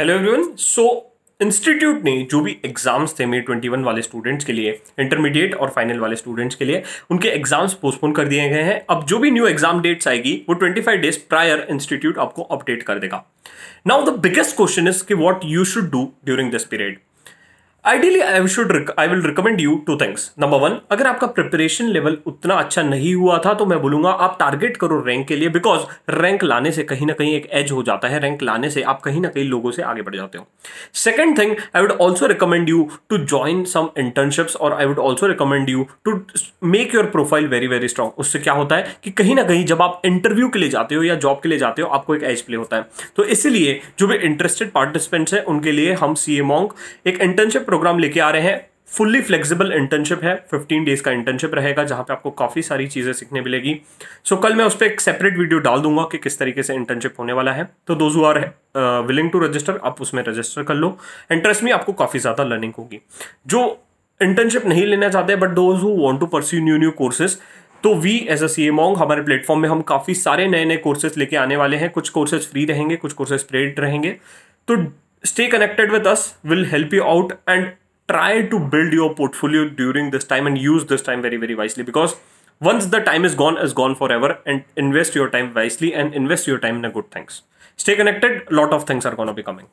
hello everyone so institute ने जो भी एग्जाम्स थे मेरे वन वाले स्टूडेंट्स के लिए इंटरमीडिएट और फाइनल वाले स्टूडेंट्स के लिए उनके एग्जाम्स पोस्टपोन कर दिए गए हैं अब जो भी न्यू एग्जाम डेट्स आएगी वो twenty five days prior institute आपको अपडेट कर देगा now the biggest question is कि what you should do during this period ideally I should I will recommend you two things number one अगर आपका preparation level उतना अच्छा नहीं हुआ था तो मैं बोलूंगा आप टारगेट करो रैंक के लिए बिकॉज रैंक लाने से कहीं ना कहीं एक एज हो जाता है रैंक लाने से आप कहीं ना कहीं लोगों से आगे बढ़ जाते हो second thing I would also recommend you to join some internships और I would also recommend you to make your profile very very strong उससे क्या होता है कि कहीं ना कहीं जब आप इंटरव्यू के लिए जाते हो या जॉब के लिए जाते हो आपको एक एज प्ले होता है तो इसीलिए जो भी इंटरेस्टेड पार्टिसिपेंट्स हैं उनके लिए हम सी एमोंग एक इंटर्नशिप प्रोग्राम लेके आ रहे हैं फुल्ली फ्लेक्सिबल इंटर्नशिप है 15 डेज का इंटर्नशिप रहेगा जहां पे आपको काफ़ी सारी चीज़ें सीखने मिलेगी सो so, कल मैं उस पर एक सेपरेट वीडियो डाल दूंगा कि किस तरीके से इंटर्नशिप होने वाला है तो those are willing to register आप उसमें रजिस्टर कर लो इंटरेस्ट में आपको काफ़ी ज़्यादा लर्निंग होगी जो इंटर्नशिप नहीं लेना चाहते but those who want to pursue new new courses तो वी एज अ सी मॉन्ग हमारे प्लेटफॉर्म में हम काफ़ी सारे नए नए कोर्सेज लेके आने वाले हैं कुछ कोर्सेज फ्री रहेंगे कुछ कोर्सेज पेड रहेंगे तो stay connected with us we'll help you out and try to build your portfolio during this time and use this time very very wisely because once the time is gone is gone forever and invest your time wisely and invest your time in a good things stay connected lot of things are going to be coming